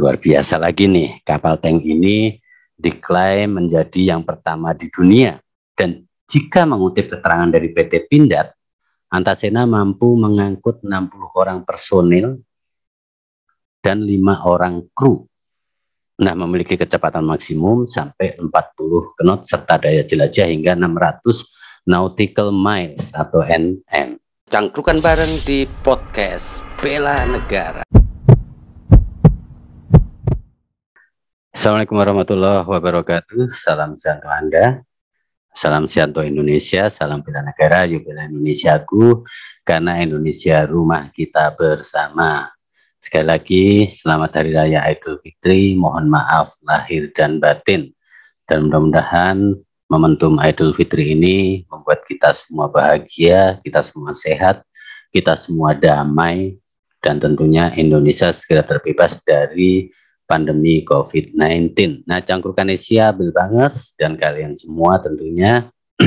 luar biasa lagi nih kapal tank ini diklaim menjadi yang pertama di dunia dan jika mengutip keterangan dari PT Pindad Antasena mampu mengangkut 60 orang personil dan lima orang kru. Nah, memiliki kecepatan maksimum sampai 40 knot serta daya jelajah hingga 600 nautical miles atau NM. Cangkrukan bareng di podcast Bela Negara. Assalamualaikum warahmatullahi wabarakatuh. Salam sejahtera Anda. Salam sehat untuk Indonesia, salam bela negara, yuk bela Indonesiaku, karena Indonesia rumah kita bersama. Sekali lagi, selamat Hari Raya Idul Fitri, mohon maaf lahir dan batin. Dan mudah-mudahan momentum Idul Fitri ini membuat kita semua bahagia, kita semua sehat, kita semua damai, dan tentunya Indonesia segera terbebas dari pandemi COVID-19. Nah, cangkrukan Asia banget dan kalian semua tentunya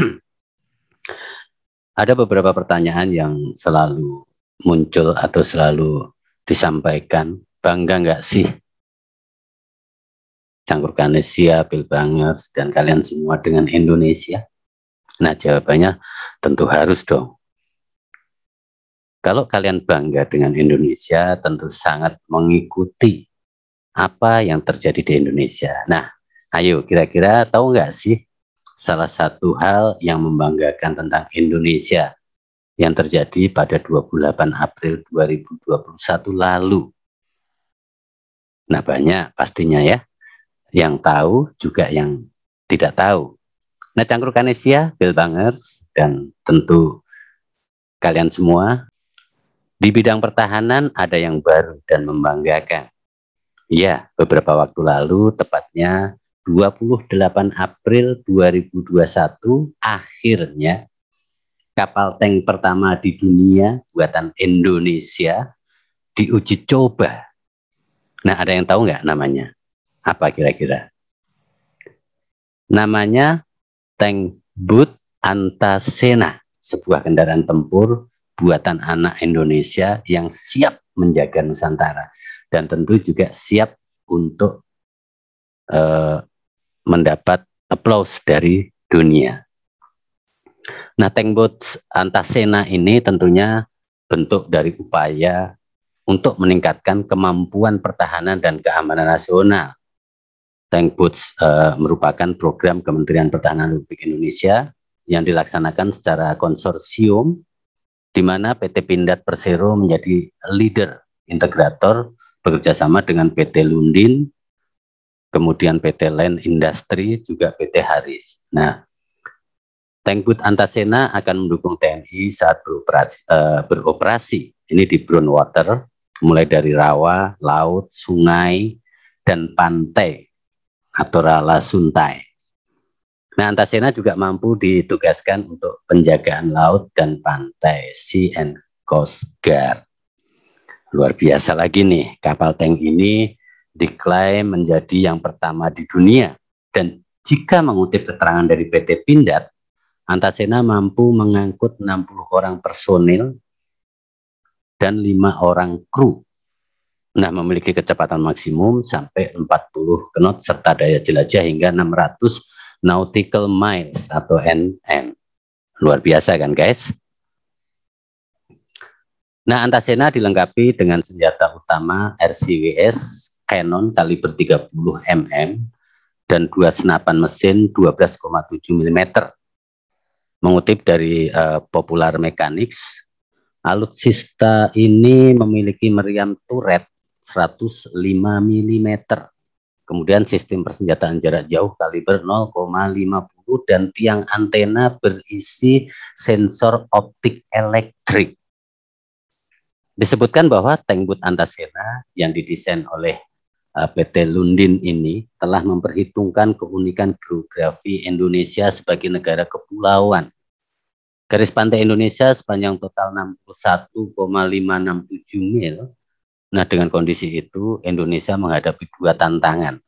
ada beberapa pertanyaan yang selalu muncul atau selalu disampaikan. Bangga nggak sih? Cangkrukan Asia banget dan kalian semua dengan Indonesia. Nah, jawabannya tentu harus dong. Kalau kalian bangga dengan Indonesia, tentu sangat mengikuti apa yang terjadi di Indonesia. Nah, ayo kira-kira tahu nggak sih salah satu hal yang membanggakan tentang Indonesia yang terjadi pada 28 April 2021 lalu. Nah, banyak pastinya ya. Yang tahu juga yang tidak tahu. Nah, Cangkruk Kanesia, Bill Bangers, dan tentu kalian semua, di bidang pertahanan ada yang baru dan membanggakan. Ya, beberapa waktu lalu, tepatnya 28 April 2021, akhirnya kapal tank pertama di dunia buatan Indonesia diuji coba. Nah, ada yang tahu nggak namanya? Apa kira-kira? Namanya tank boot Antasena, sebuah kendaraan tempur buatan anak Indonesia yang siap menjaga Nusantara dan tentu juga siap untuk uh, mendapat aplaus dari dunia. Nah, tank antasena ini tentunya bentuk dari upaya untuk meningkatkan kemampuan pertahanan dan keamanan nasional. Tank Boots eh, merupakan program Kementerian Pertahanan Republik Indonesia yang dilaksanakan secara konsorsium di mana PT Pindad Persero menjadi leader integrator bekerja sama dengan PT Lundin, kemudian PT Land Industri, juga PT Haris. Nah, Tankbut Antasena akan mendukung TNI saat beroperasi, uh, beroperasi. Ini di brown water, mulai dari rawa, laut, sungai, dan pantai atau rala suntai. Nah, Antasena juga mampu ditugaskan untuk penjagaan laut dan pantai, Sea and Coast Guard. Luar biasa lagi nih, kapal tank ini diklaim menjadi yang pertama di dunia. Dan jika mengutip keterangan dari PT Pindad, Antasena mampu mengangkut 60 orang personil dan 5 orang kru. Nah, memiliki kecepatan maksimum sampai 40 knot serta daya jelajah hingga 600 nautical miles atau NM. Luar biasa kan, guys? Nah, Antasena dilengkapi dengan senjata utama RCWS Canon kaliber 30 mm dan dua senapan mesin 12,7 mm. Mengutip dari uh, Popular Mechanics, alutsista ini memiliki meriam turret 105 mm. Kemudian sistem persenjataan jarak jauh kaliber 0,50 dan tiang antena berisi sensor optik elektrik disebutkan bahwa tank Antasena yang didesain oleh uh, PT Lundin ini telah memperhitungkan keunikan geografi Indonesia sebagai negara kepulauan. Garis pantai Indonesia sepanjang total 61,567 mil. Nah, dengan kondisi itu Indonesia menghadapi dua tantangan.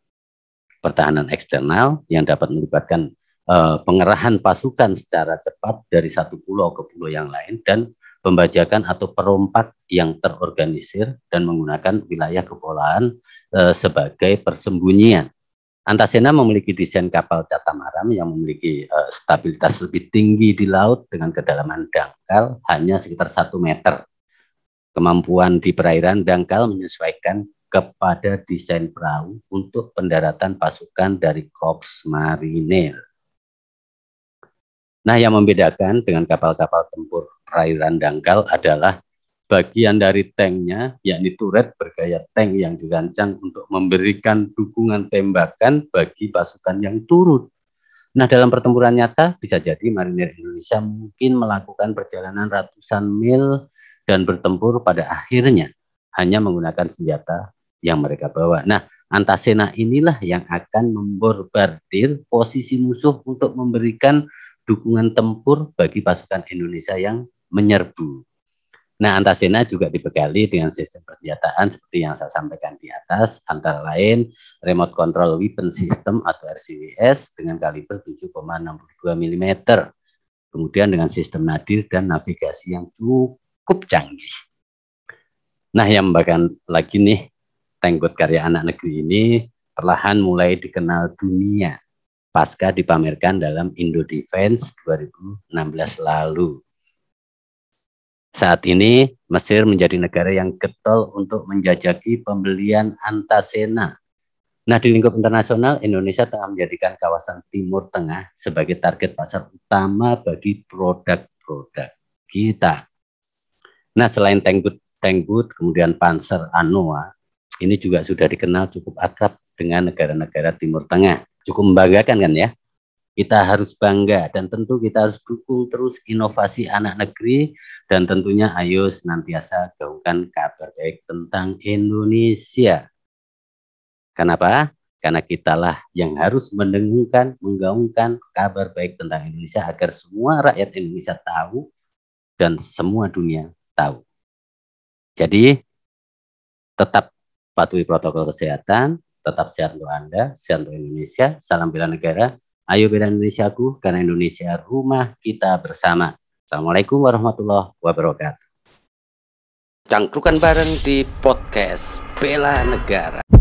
Pertahanan eksternal yang dapat melibatkan Eh, pengerahan pasukan secara cepat dari satu pulau ke pulau yang lain dan pembajakan atau perompak yang terorganisir dan menggunakan wilayah kepulauan eh, sebagai persembunyian. Antasena memiliki desain kapal catamaran yang memiliki eh, stabilitas lebih tinggi di laut dengan kedalaman dangkal hanya sekitar satu meter. Kemampuan di perairan dangkal menyesuaikan kepada desain perahu untuk pendaratan pasukan dari Korps Marinir. Nah, yang membedakan dengan kapal-kapal tempur perairan dangkal adalah bagian dari tanknya, yakni turret bergaya tank yang dirancang untuk memberikan dukungan tembakan bagi pasukan yang turun. Nah, dalam pertempuran nyata, bisa jadi marinir Indonesia mungkin melakukan perjalanan ratusan mil dan bertempur pada akhirnya hanya menggunakan senjata yang mereka bawa. Nah, antasena inilah yang akan memborbardir posisi musuh untuk memberikan dukungan tempur bagi pasukan Indonesia yang menyerbu. Nah, Antasena juga dibekali dengan sistem persenjataan seperti yang saya sampaikan di atas, antara lain remote control weapon system atau RCWS dengan kaliber 7,62 mm. Kemudian dengan sistem nadir dan navigasi yang cukup canggih. Nah, yang bahkan lagi nih, tenggot karya anak negeri ini perlahan mulai dikenal dunia pasca dipamerkan dalam Indo Defense 2016 lalu. Saat ini Mesir menjadi negara yang getol untuk menjajaki pembelian antasena. Nah, di lingkup internasional, Indonesia tengah menjadikan kawasan Timur Tengah sebagai target pasar utama bagi produk-produk kita. Nah, selain Tengbut, Tengbut kemudian Panzer Anoa, ini juga sudah dikenal cukup akrab dengan negara-negara Timur Tengah cukup membanggakan kan ya. Kita harus bangga dan tentu kita harus dukung terus inovasi anak negeri dan tentunya ayo senantiasa gaungkan kabar baik tentang Indonesia. Kenapa? Karena kitalah yang harus mendengungkan, menggaungkan kabar baik tentang Indonesia agar semua rakyat Indonesia tahu dan semua dunia tahu. Jadi tetap patuhi protokol kesehatan, Tetap sehat untuk Anda, sehat untuk Indonesia. Salam bela negara. Ayo bela aku, karena Indonesia rumah kita bersama. Assalamualaikum warahmatullahi wabarakatuh. Cangkrukan bareng di podcast Bela Negara.